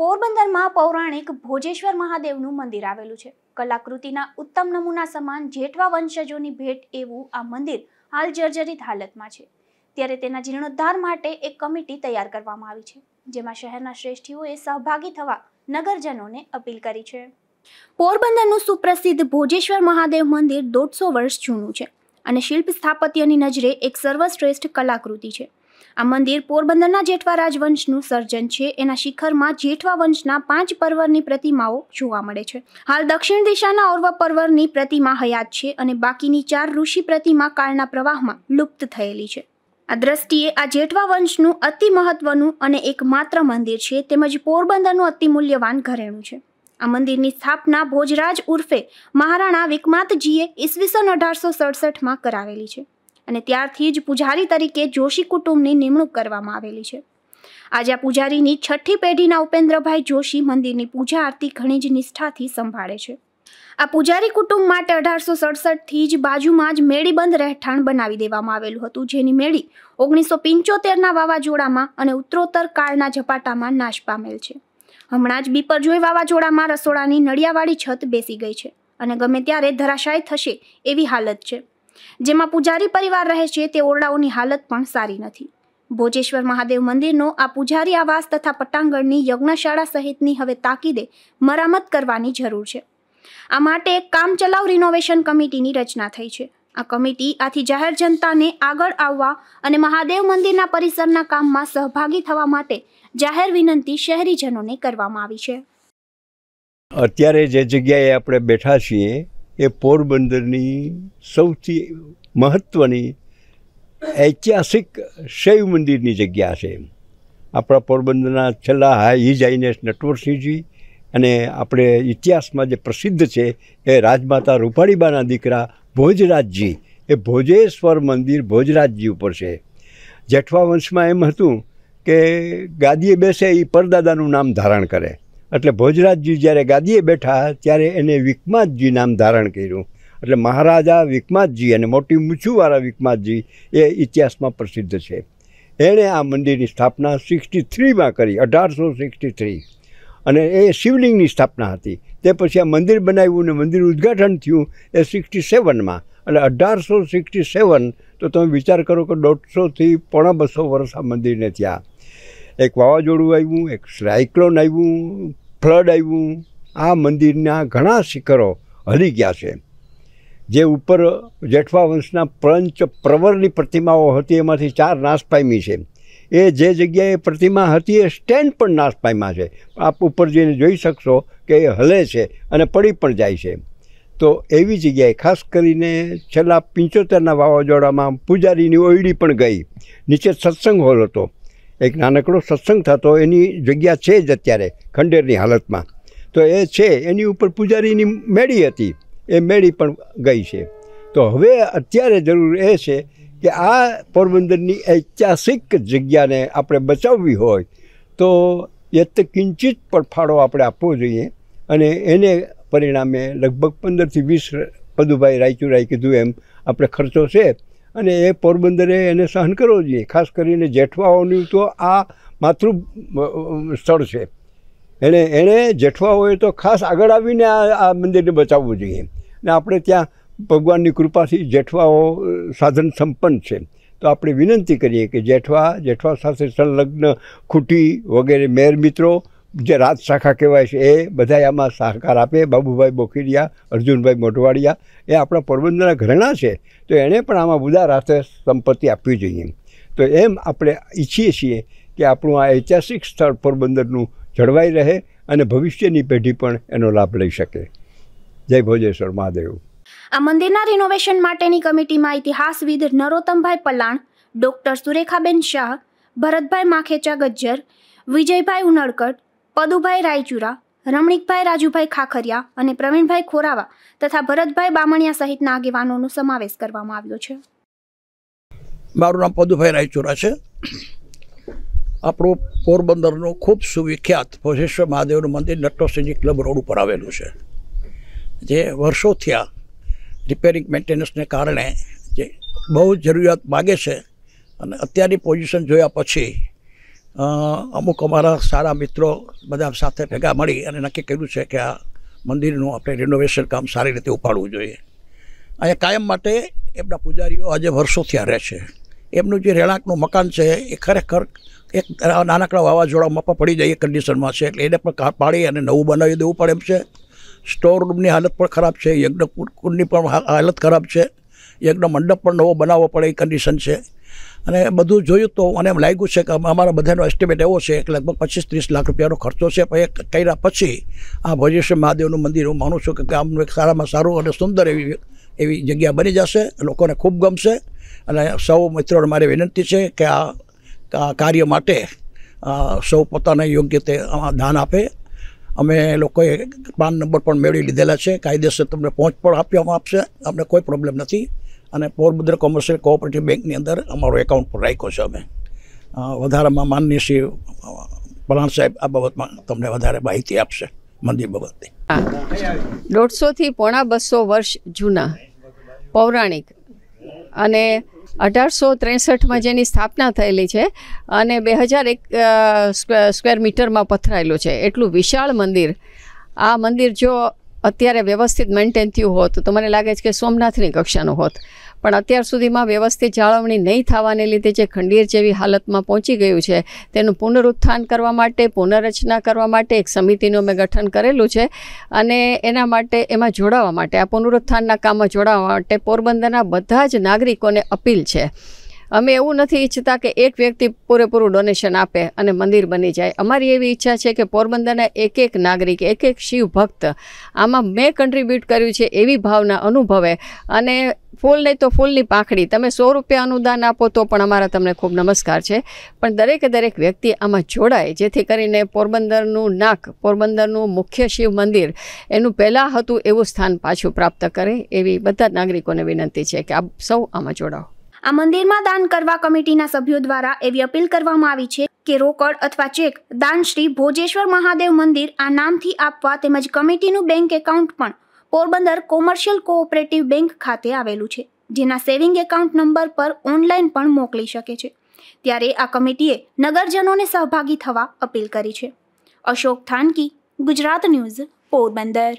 પોરબંદરમાં પૌરાણિક ભોજેશ્વર મહાદેવનું મંદિર આવેલું છે કલાકૃતિના ઉત્તમ નમૂના સમાન જેઠવા વંશજોની ભેટ એવું આ મંદિર હાલ જર્જરિત હાલતમાં છે ત્યારે તેના જીર્ણોદ્ધાર માટે એક કમિટી તૈયાર કરવામાં આવી છે જેમાં શહેરના શ્રેષ્ઠીઓએ સહભાગી થવા નગરજનોને અપીલ કરી છે પોરબંદરનું સુપ્રસિદ્ધ ભોજેશ્વર મહાદેવ મંદિર દોઢસો વર્ષ જૂનું છે અને શિલ્પ સ્થાપત્યની નજરે એક સર્વશ્રેષ્ઠ કલાકૃતિ છે આ મંદિર પોરબંદરના જેઠવા રાજવંશનું સર્જન છે એના શિખરમાં જેઠવા વંશના પાંચ પર્વરની પ્રતિમાઓ જોવા મળે છે હાલ દક્ષિણ દિશાના ઓર્વ પર્વરની પ્રતિમા હયાત છે અને બાકીની ચાર ઋષિ પ્રતિમા કાળના પ્રવાહમાં લુપ્ત થયેલી છે આ દ્રષ્ટિએ આ જેઠવા વંશનું અતિ મહત્વનું અને એકમાત્ર મંદિર છે તેમજ પોરબંદરનું અતિ મૂલ્યવાન ઘરેણું છે આ મંદિરની સ્થાપના ભોજરાજ ઉર્ફે મહારાણા વિકમાતજીએ ઈસવીસન અઢારસો સડસઠમાં કરાવેલી છે અને ત્યારથી જ પૂજારી તરીકે જોશી કુટુંબની નિમણૂક કરવામાં આવેલી છે આજે આ પૂજારીની છઠ્ઠી પેઢીના ઉપેન્દ્રભાઈ જોશી મંદિરની પૂજા આરતી ઘણી જ નિષ્ઠાથી સંભાળે છે આ પૂજારી કુટુંબ માટે અઢારસો સડસઠથી જ બાજુમાં જ મેળીબંધ રહેઠાણ બનાવી દેવામાં આવેલું હતું જેની મેળી ઓગણીસો પંચોતેરના વાવાઝોડામાં અને ઉત્તરોત્તર કાળના ઝપાટામાં નાશ પામેલ છે હમણાં જ બીપરજોય વાવાઝોડામાં રસોડાની નળિયાવાળી છત બેસી ગઈ છે અને ગમે ત્યારે ધરાશાય થશે એવી હાલત છે જેમાં પૂજારી પરિવાર રહે છે તે ઓરડાઓની હાલત પણ સારી નથી ભોજેશ્વર મહાદેવ મંદિરનો આ પૂજારી આવાસ તથા પટાંગણની યજ્ઞશાળા સહિતની હવે તાકીદે મરામત કરવાની જરૂર છે આ માટે એક કામચલાઉ રિનોવેશન કમિટીની રચના થઈ છે આ કમિટી આથી જાહેર જનતાને આગળ આવવા અને મહાદેવ મંદિરના પરિસરના કામમાં સહભાગી થવા માટે જાહેર વિનંતી શહેરીજનોને કરવામાં આવી છે અત્યારે જે જગ્યાએ આપણે બેઠા છીએ એ પોરબંદરની સૌથી મહત્ત્વની ઐતિહાસિક શૈવ મંદિરની જગ્યા છે એમ આપણા પોરબંદરના છેલ્લા હાઈ આઈનેસ નટવરસિંહજી અને આપણે ઇતિહાસમાં જે પ્રસિદ્ધ છે એ રાજમાતા રૂપાળીબાના દીકરા ભોજરાજજી એ ભોજેશ્વર મંદિર ભોજરાજજી ઉપર છે જેઠવા વંશમાં એમ હતું કે ગાદીએ બેસે એ પરદાદાનું નામ ધારણ કરે એટલે ભોજરાજજી જ્યારે ગાદીએ બેઠા ત્યારે એને વિકમાતજી નામ ધારણ કર્યું એટલે મહારાજા વિકમાતજી અને મોટી મૂછુવાળા વિકમાતજી એ ઇતિહાસમાં પ્રસિદ્ધ છે એણે આ મંદિરની સ્થાપના સિક્સટી થ્રીમાં કરી અઢારસો સિક્સટી થ્રી અને એ શિવલિંગની સ્થાપના હતી તે પછી આ મંદિર બનાવ્યું અને મંદિર ઉદ્ઘાટન થયું એ સિક્સટી સેવનમાં એટલે અઢારસો સિક્સટી સેવન તો તમે વિચાર કરો કે દોઢસોથી પોણા બસો વર્ષ આ મંદિરને ત્યાં એક વાવાઝોડું આવ્યું એક સાયક્લોન આવ્યું ફ્લડ આવ્યું આ મંદિરના ઘણા શિખરો હલી ગયા છે જે ઉપર જેઠવા વંશના પંચ પ્રવરની પ્રતિમાઓ હતી એમાંથી ચાર નાશ પામી છે એ જે જગ્યાએ પ્રતિમા હતી એ સ્ટેન્ડ પણ નાશ પામ્યા છે આપ ઉપર જઈને જોઈ શકશો કે એ હલે છે અને પડી પણ જાય છે તો એવી જગ્યાએ ખાસ કરીને છેલ્લા પિંચોતેરના વાવાઝોડામાં પૂજારીની ઓયડી પણ ગઈ નીચે સત્સંગ હોલ હતો એક નાનકડો સત્સંગ થતો એની જગ્યા છે જ અત્યારે ખંડેરની હાલતમાં તો એ છે એની ઉપર પૂજારીની મેળી હતી એ મેળી પણ ગઈ છે તો હવે અત્યારે જરૂર એ છે કે આ પોરબંદરની ઐતિહાસિક જગ્યાને આપણે બચાવવી હોય તો યત કિંચિત પણ ફાળો આપણે આપવો જોઈએ અને એને પરિણામે લગભગ પંદરથી વીસ પદુભાઈ રાયચુરાએ કીધું એમ આપણે ખર્ચો છે અને એ પોરબંદરે એને સહન કરવો જોઈએ ખાસ કરીને જેઠવાઓની તો આ માતૃ સ્થળ છે એણે એણે જેઠવાઓએ તો ખાસ આગળ આવીને આ મંદિરને બચાવવું જોઈએ અને આપણે ત્યાં ભગવાનની કૃપાથી જેઠવાઓ સાધન સંપન્ન છે તો આપણે વિનંતી કરીએ કે જેઠવા જેઠવા સાથે સંલગ્ન ખૂટી વગેરે મેર મિત્રો જે રાજ શાખા કહેવાય છે એ બધા આમાં સહકાર આપે બાબુભાઈ બોખીડિયા અર્જુનભાઈ મોઢવાડિયા એ આપણા પોરબંદરના ઘરેણા છે તો એણે પણ આમાં ઉદાર હાથે સંપત્તિ આપવી જોઈએ તો એમ આપણે ઈચ્છીએ છીએ કે આપણું આ ઐતિહાસિક સ્થળ પોરબંદરનું જળવાઈ રહે અને ભવિષ્યની પેઢી પણ એનો લાભ લઈ શકે જય ભોજેશ્વર મહાદેવ આ મંદિરના રિનોવેશન માટેની કમિટીમાં ઇતિહાસવિદ નરોત્તમભાઈ પલાણ ડૉક્ટર સુરેખાબેન શાહ ભરતભાઈ માખેચા ગજ્જર વિજયભાઈ ઉનડકટ પદુભાઈ રાયચુરા રમણીકભાઈ રાજુભાઈ ખાખરિયા અને પ્રવીણભાઈ ખોરાવા તથા ભરતભાઈ બામણિયા સહિતના આગેવાનોનો સમાવેશ કરવામાં આવ્યો છે મારું નામ પદુભાઈ રાયચુરા છે આપણું પોરબંદરનું ખૂબ સુવિખ્યાત ભોજેશ્વર મહાદેવનું મંદિર નટ્ટોસિંહજી ક્લબ રોડ ઉપર આવેલું છે જે વર્ષો થયા રિપેરિંગ મેન્ટેનન્સને કારણે જે બહુ જરૂરિયાત માગે છે અને અત્યારની પોઝિશન જોયા પછી અમુક અમારા સારા મિત્રો બધા સાથે ભેગા મળી અને નક્કી કર્યું છે કે આ મંદિરનું આપણે રિનોવેશન કામ સારી રીતે ઉપાડવું જોઈએ અહીંયા કાયમ માટે એમના પૂજારીઓ આજે વર્ષો આ રહે છે એમનું જે રહેણાંકનું મકાન છે એ ખરેખર એક નાનકડા વાવાઝોડામાં પણ પડી જાય એ કન્ડિશનમાં છે એટલે એને પણ પાડી અને નવું બનાવી દેવું પડે એમ છે સ્ટોર રૂમની હાલત પણ ખરાબ છે યજ્ઞ કુંડની પણ હાલત ખરાબ છે યજ્ઞ મંડપ પણ નવો બનાવવો પડે એ કન્ડિશન છે અને બધું જોયું તો અને એમ લાગ્યું છે કે અમારા બધાનો એસ્ટિમેટ એવો છે કે લગભગ પચીસ ત્રીસ લાખ રૂપિયાનો ખર્ચો છે પણ એ કર્યા પછી આ ભજેશ્વર મહાદેવનું મંદિર હું માનું છું કે ગામનું એક સારામાં સારું અને સુંદર એવી એવી જગ્યા બની જશે લોકોને ખૂબ ગમશે અને સૌ મિત્રોને મારી વિનંતી છે કે આ કાર્ય માટે સૌ પોતાને યોગ્ય તે દાન આપે અમે લોકોએ પાન નંબર પણ મેળવી લીધેલા છે કાયદેસર તમને પહોંચ પણ આપવામાં આપશે અમને કોઈ પ્રોબ્લેમ નથી અને પોરબંદર કોમર્શિયલ કોઓપરેટિવ બેંકની અંદર અમારો એકાઉન્ટ પર રાખ્યો છે અમે વધારામાં માનની શ્રી પ્રધાન સાહેબ આ બાબતમાં તમને વધારે માહિતી આપશે મંદિર બાબતે દોઢસોથી પોણા બસો વર્ષ જૂના પૌરાણિક અને અઢારસો ત્રેસઠમાં જેની સ્થાપના થયેલી છે અને બે હજાર એક સ્ક્વેર મીટરમાં પથરાયેલું છે એટલું વિશાળ મંદિર આ મંદિર જો અત્યારે વ્યવસ્થિત મેન્ટેન થયું હોત તો મને લાગે છે કે સોમનાથની કક્ષાનું હોત પણ અત્યાર સુધીમાં વ્યવસ્થિત જાળવણી નહીં થવાને લીધે જે ખંડીર જેવી હાલતમાં પહોંચી ગયું છે તેનું પુનરુત્થાન કરવા માટે પુનઃરચના કરવા માટે એક સમિતિનું મેં ગઠન કરેલું છે અને એના માટે એમાં જોડાવા માટે આ પુનરુત્થાનના કામમાં જોડાવા માટે પોરબંદરના બધા જ નાગરિકોને અપીલ છે અમે એવું નથી ઈચ્છતા કે એક વ્યક્તિ પૂરેપૂરું ડોનેશન આપે અને મંદિર બની જાય અમારી એવી ઈચ્છા છે કે પોરબંદરના એક એક નાગરિક એક એક શિવ ભક્ત આમાં મેં કન્ટ્રીબ્યુટ કર્યું છે એવી ભાવના અનુભવે અને ફૂલ નહીં તો ફૂલની પાંખડી તમે સો રૂપિયા અનુદાન આપો તો પણ અમારા તમને ખૂબ નમસ્કાર છે પણ દરેકે દરેક વ્યક્તિ આમાં જોડાય જેથી કરીને પોરબંદરનું નાક પોરબંદરનું મુખ્ય શિવ મંદિર એનું પહેલાં હતું એવું સ્થાન પાછું પ્રાપ્ત કરે એવી બધા નાગરિકોને વિનંતી છે કે આપ સૌ આમાં જોડાઓ આ મંદિરમાં દાન કરવા કમિટીના સભ્યો દ્વારા એવી અપીલ કરવામાં આવી છે કે રોકડ અથવા ચેક દાન શ્રી ભોજેશ્વર મહાદેવ મંદિર આ નામથી આપવા તેમજ કમિટીનું બેંક એકાઉન્ટ પણ પોરબંદર કોમર્શિયલ કોઓપરેટિવ બેંક ખાતે આવેલું છે જેના સેવિંગ એકાઉન્ટ નંબર પર ઓનલાઈન પણ મોકલી શકે છે ત્યારે આ કમિટીએ નગરજનોને સહભાગી થવા અપીલ કરી છે અશોક થાનકી ગુજરાત ન્યૂઝ પોરબંદર